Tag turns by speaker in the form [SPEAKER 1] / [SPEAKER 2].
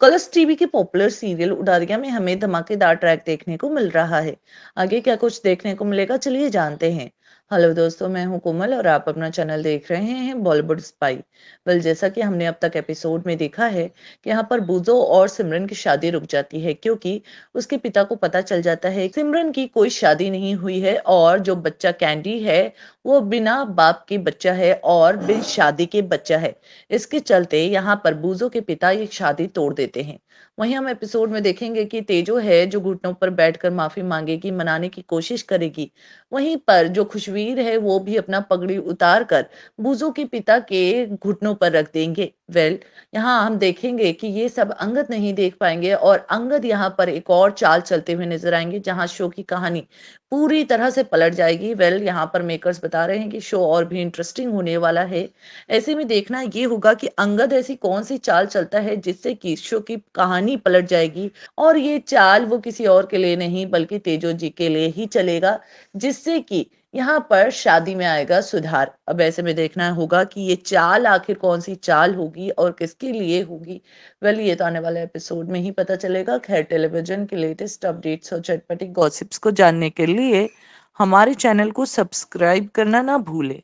[SPEAKER 1] colours TV के popular serial Udaariyaan में हमें धमाकेदार ट्रैक देखने को मिल रहा है आगे क्या कुछ देखने को मिलेगा चलिए जानते हैं हेलो दोस्तों मैं हूं कोमल और आप अपना चैनल देख रहे हैं बॉलीवुड स्पाई वेल जैसा कि हमने अब तक एपिसोड में देखा है कि यहाँ पर बुजो और सिमरन की शादी रुक जाती है क्योंकि उसके पिता को पता चल जाता है सिमरन की कोई शादी नहीं हुई है और जो बच्चा कैंडी है वो बिना बाप के बच्चा है और बिन शादी के बच्चा है इसके चलते यहाँ पर बूजो के पिता ये शादी तोड़ देते हैं वहीं हम एपिसोड में देखेंगे कि तेजो है जो घुटनों पर बैठकर माफी मांगेगी मनाने की कोशिश करेगी वहीं पर जो खुश खुशवीर है वो भी अपना पगड़ी उतार कर बूजो के पिता के घुटनों पर रख देंगे वेल well, यहाँ हम देखेंगे कि ये सब अंगद नहीं देख पाएंगे और अंगद यहाँ पर एक और चाल चलते हुए नजर आएंगे जहाँ शो की कहानी पूरी तरह से पलट जाएगी वेल well, यहाँ पर मेकर्स बता रहे हैं कि शो और भी इंटरेस्टिंग होने वाला है ऐसे में देखना ये होगा कि अंगद ऐसी कौन सी चाल चलता है जिससे कि शो की कहानी पलट जाएगी और ये चाल वो किसी और के लिए नहीं बल्कि तेजो जी के लिए ही चलेगा जिससे कि यहाँ पर शादी में आएगा सुधार अब ऐसे में देखना होगा कि ये चाल आखिर कौन सी चाल होगी और किसके लिए होगी वेल ये तो आने वाले एपिसोड में ही पता चलेगा खैर टेलीविजन के लेटेस्ट अपडेट्स और चटपटी गॉसिप्स को जानने के लिए हमारे चैनल को सब्सक्राइब करना ना भूलें